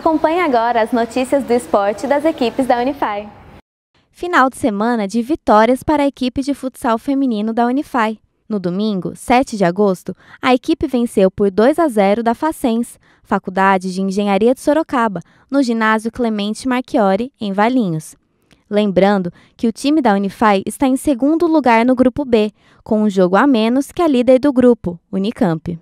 Acompanhe agora as notícias do esporte das equipes da Unify. Final de semana de vitórias para a equipe de futsal feminino da Unify. No domingo, 7 de agosto, a equipe venceu por 2 a 0 da Facens, Faculdade de Engenharia de Sorocaba, no ginásio Clemente Marchiori, em Valinhos. Lembrando que o time da Unify está em segundo lugar no grupo B, com um jogo a menos que a líder do grupo, Unicamp.